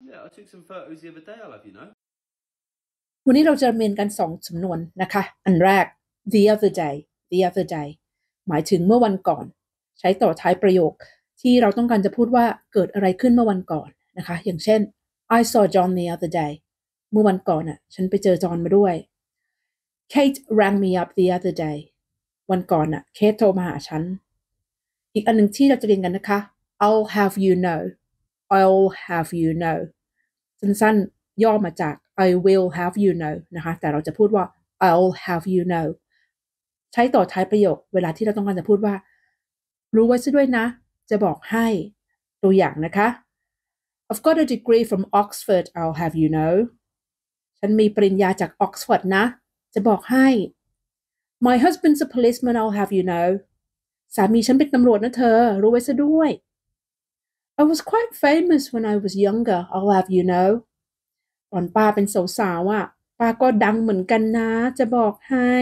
Yeah, I took some photos the other day. I'll have you know. วันนี้เราจะเรียนกันสองสำนวนนะคะ อันแรก the other day the other day หมายถึงเมื่อวันก่อน ใช้ต่อท้ายประโยคที่เราต้องการจะพูดว่าเกิดอะไรขึ้นเมื่อวันก่อนนะคะ อย่างเช่น I saw John the other day เมื่อวันก่อนอะ่ะ ฉันไปเจอจอห์นมาด้วย Kate rang me up the other day วันก่อนอะ่ะ เคทโทรมาหาฉัน อีกอันหนึ่งที่เราจะเรียนกันนะคะ I'll have you know I'll have you know สั้นๆย่อมาจาก I will have you know นะคะ แต่เราจะพูดว่า I'll have you know ใช้ต่อท้ายประโยคเวลาที่เราต้องการจะพูดว่า รู้ไว้ซะด้วยนะ จะบอกให้ ตัวอย่างนะคะ I've got a degree from Oxford I'll have you know ฉันมีปริญญาจากออกซฟอร์ดนะ จะบอกให้ My husband's a policeman I'll have you know สามีฉันเป็นตำรวจนะเธอ รู้ไว้ซะด้วย I was quite famous when I was younger, I'll have you know. ตอนป้าเป็นสาวๆอะ่ะป้าก็ดังเหมือนกันนะ จะบอกให้